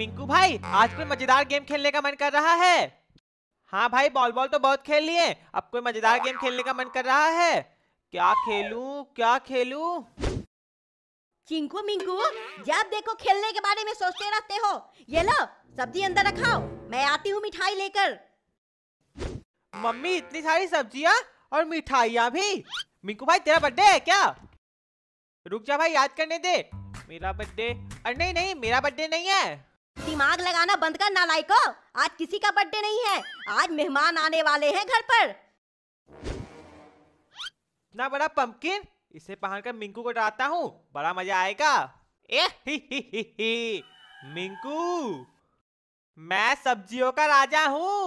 मिंकू भाई आज कोई मजेदार गेम खेलने का मन कर रहा है हाँ भाई बॉल बॉल तो बहुत खेल लिए अब कोई मजेदार गेम खेलने का मन कर रहा है क्या खेलूं क्या खेलूं चिंकू मिंकू जब देखो खेलने के बारे में सोचते रहते हो ये लो सब्जी अंदर रखाओ मैं आती हूँ मिठाई लेकर मम्मी इतनी सारी सब्जियाँ और मिठाइया भी मिंकू भाई तेरा बर्थडे है क्या रुक जा भाई याद करने दे मेरा बर्थडे अरे नहीं नहीं मेरा बर्थडे नहीं है दिमाग लगाना बंद कर नालायको आज किसी का बर्थडे नहीं है आज मेहमान आने वाले हैं घर पर इतना बड़ा पंपकिन इसे पहनकर मिंकू को डराता हूँ बड़ा मजा आएगा ए ही ही ही ही मिंकू मैं सब्जियों का राजा हूँ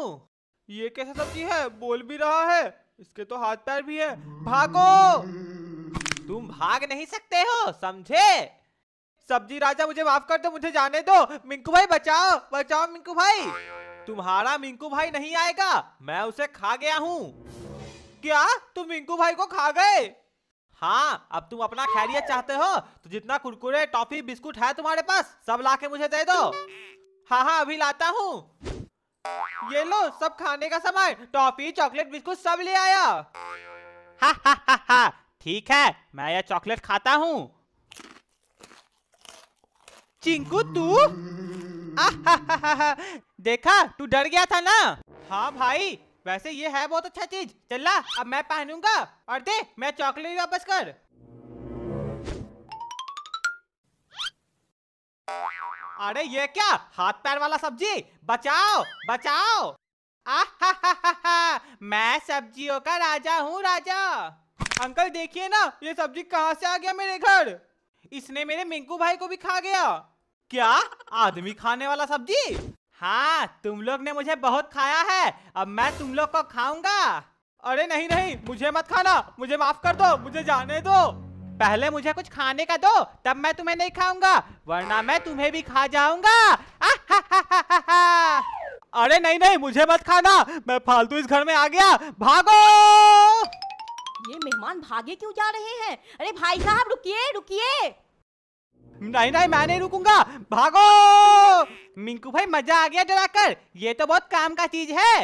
ये कैसा सब्जी है बोल भी रहा है इसके तो हाथ पैर भी है भागो तुम भाग नहीं सकते हो समझे सब्जी राजा मुझे माफ कर दो मुझे जाने दो मिंकू भाई बचाओ बचाओ मिंकू भाई तुम्हारा मिंकू भाई नहीं आएगा मैं उसे खा गया हूँ क्या तुम मिंकू भाई को खा गए हाँ अब तुम अपना खैरियत चाहते हो तो जितना कुरकुरे टॉफी बिस्कुट है तुम्हारे पास सब ला के मुझे दे दो हाँ हाँ अभी लाता हूँ ये लो सब खाने का सामान टॉफी चॉकलेट बिस्कुट सब ले आया हा हा हा हा ठीक है मैं यह चॉकलेट खाता हूँ चिंकू तू देखा तू डर गया था ना हाँ भाई वैसे ये है बहुत अच्छा चीज चला अब मैं पहनूंगा और दे मैं चॉकलेट वापस कर अरे ये क्या हाथ पैर वाला सब्जी बचाओ बचाओ आ मैं सब्जियों का राजा हूँ राजा अंकल देखिए ना ये सब्जी कहाँ से आ गया मेरे घर इसने मेरे मिंकू भाई को भी खा गया क्या आदमी खाने वाला सब्जी हाँ तुम लोग ने मुझे बहुत खाया है अब मैं तुम लोग को खाऊंगा अरे नहीं नहीं मुझे मत खाना मुझे माफ कर दो मुझे जाने दो पहले मुझे कुछ खाने का दो तब मैं तुम्हें नहीं खाऊंगा वरना मैं तुम्हें भी खा जाऊंगा अरे नहीं नहीं मुझे मत खाना मैं फालतू इस घर में आ गया भागो ये मेहमान भागे क्यों जा रहे हैं अरे भाई साहब रुकिए रुकिए नहीं नहीं मैं नहीं रुकूंगा भागो मिंकू भाई मजा आ गया डराकर ये तो बहुत काम का चीज है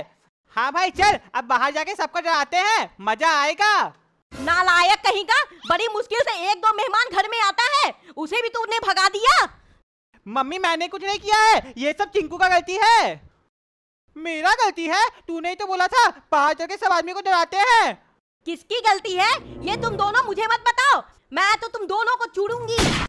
हाँ भाई चल अब बाहर जाके सबको डराते हैं मजा आएगा नालायक कहीं का बड़ी मुश्किल से एक दो मेहमान घर में आता है उसे भी तूने भगा दिया मम्मी मैंने कुछ नहीं किया है ये सब चिंकू का गलती है मेरा गलती है तूने ही तो बोला था बाहर चल के सब आदमी को डराते हैं किसकी गलती है ये तुम दोनों मुझे मत बताओ मैं तो तुम दोनों को चूड़ूंगी